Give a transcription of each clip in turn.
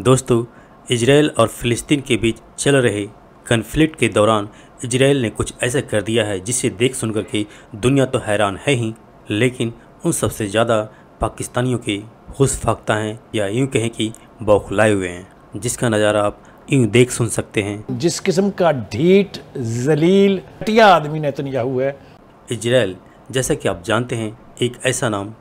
दोस्तों इसराइल और फिलिस्तीन के बीच चल रहे कन्फ्लिक्ट के दौरान इसराइल ने कुछ ऐसा कर दिया है जिसे देख सुनकर के दुनिया तो हैरान है ही लेकिन उन सबसे ज़्यादा पाकिस्तानियों के खुश फाकता हैं या यूँ कहें कि बौखलाए हुए हैं जिसका नज़ारा आप यूँ देख सुन सकते हैं जिस किस्म का ढीठ जलील घटिया आदमी हुआ है इसराइल जैसा कि आप जानते हैं एक ऐसा नाम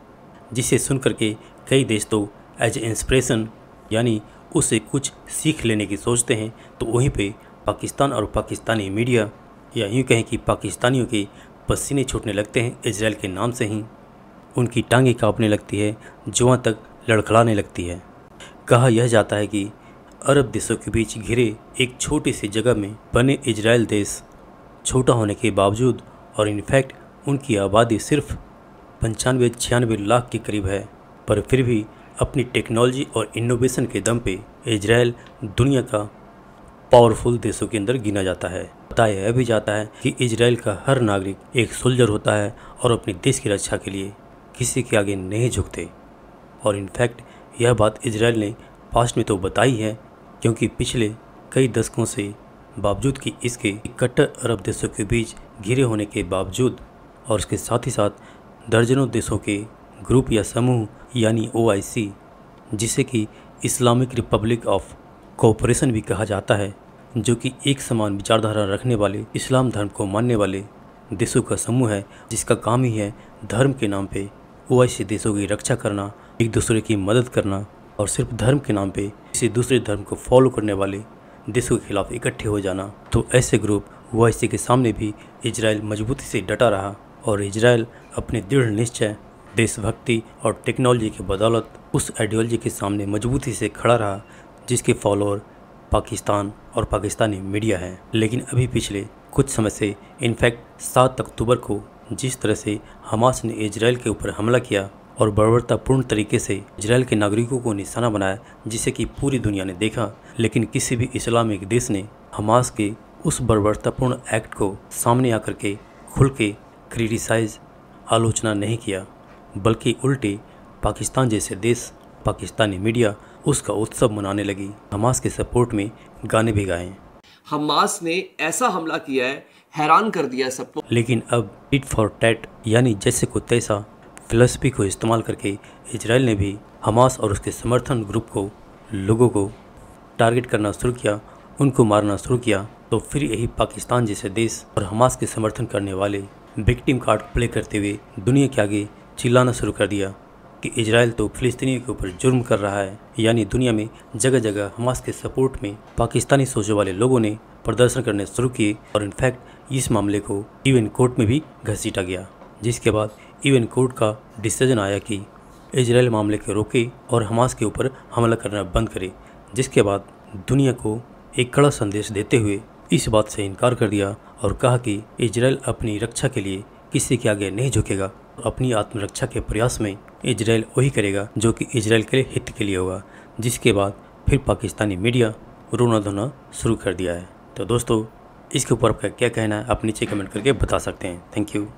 जिसे सुन करके कई देश तो एज इंस्परेशन यानी उससे कुछ सीख लेने की सोचते हैं तो वहीं पे पाकिस्तान और पाकिस्तानी मीडिया या यूँ कहें कि पाकिस्तानियों के पसीने छूटने लगते हैं इसराइल के नाम से ही उनकी टांगें काँपने लगती है जुआ तक लड़खड़ाने लगती है कहा यह जाता है कि अरब देशों के बीच घिरे एक छोटे से जगह में बने इजराइल देश छोटा होने के बावजूद और इनफैक्ट उनकी आबादी सिर्फ पंचानवे छियानवे लाख के करीब है पर फिर भी अपनी टेक्नोलॉजी और इनोवेशन के दम पे इजराइल दुनिया का पावरफुल देशों के अंदर गिना जाता है बताया यह भी जाता है कि इसराइल का हर नागरिक एक सोल्जर होता है और अपने देश की रक्षा के लिए किसी के आगे नहीं झुकते और इनफैक्ट यह बात इसराइल ने पास्ट में तो बताई है क्योंकि पिछले कई दशकों से बावजूद कि इसके कट्टर अरब देशों के बीच घिरे होने के बावजूद और उसके साथ ही साथ दर्जनों देशों के ग्रुप या समूह यानी ओ जिसे कि इस्लामिक रिपब्लिक ऑफ कोऑपरेशन भी कहा जाता है जो कि एक समान विचारधारा रखने वाले इस्लाम धर्म को मानने वाले देशों का समूह है जिसका काम ही है धर्म के नाम पे ओ देशों की रक्षा करना एक दूसरे की मदद करना और सिर्फ धर्म के नाम पे किसी दूसरे धर्म को फॉलो करने वाले देशों के खिलाफ इकट्ठे हो जाना तो ऐसे ग्रुप ओ के सामने भी इसराइल मजबूती से डटा रहा और इसराइल अपने दृढ़ निश्चय देशभक्ति और टेक्नोलॉजी की बदौलत उस आइडियोलॉजी के सामने मजबूती से खड़ा रहा जिसके फॉलोअर पाकिस्तान और पाकिस्तानी मीडिया है लेकिन अभी पिछले कुछ समय से इनफैक्ट सात अक्टूबर को जिस तरह से हमास ने इसराइल के ऊपर हमला किया और बर्बरतापूर्ण तरीके से इसराइल के नागरिकों को निशाना बनाया जिसे कि पूरी दुनिया ने देखा लेकिन किसी भी इस्लामिक देश ने हमास के उस बर्बरतापूर्ण एक्ट को सामने आकर के खुल के क्रिटिसाइज आलोचना नहीं किया बल्कि उल्टे पाकिस्तान जैसे देश पाकिस्तानी मीडिया उसका उत्सव मनाने लगी हमास के सपोर्ट में गाने भी गाए हमास ने ऐसा हमला किया है हैरान कर दिया सबको लेकिन अब टिट फॉर टैट यानी जैसे को तैसा फिलोसफी को इस्तेमाल करके इसराइल ने भी हमास और उसके समर्थन ग्रुप को लोगों को टारगेट करना शुरू किया उनको मारना शुरू किया तो फिर यही पाकिस्तान जैसे देश और हमास के समर्थन करने वाले विक्टिम कार्ड प्ले करते हुए दुनिया के आगे चिल्लाना शुरू कर दिया कि इसराइल तो फिलिस्तीनियों के ऊपर जुर्म कर रहा है यानी दुनिया में जगह जगह हमास के सपोर्ट में पाकिस्तानी सोचों वाले लोगों ने प्रदर्शन करने शुरू किए और इनफैक्ट इस मामले को यूएन कोर्ट में भी घसीटा गया जिसके बाद यूएन कोर्ट का डिसीजन आया कि इसराइल मामले को रोके और हमास के ऊपर हमला करना बंद करे जिसके बाद दुनिया को एक कड़ा संदेश देते हुए इस बात से इनकार कर दिया और कहा कि इसराइल अपनी रक्षा के लिए किसी के आगे नहीं झुकेगा अपनी आत्मरक्षा के प्रयास में इसराइल वही करेगा जो कि इसराइल के हित के लिए होगा जिसके बाद फिर पाकिस्तानी मीडिया रोना धोना शुरू कर दिया है तो दोस्तों इसके ऊपर आपका क्या कहना है आप नीचे कमेंट करके बता सकते हैं थैंक यू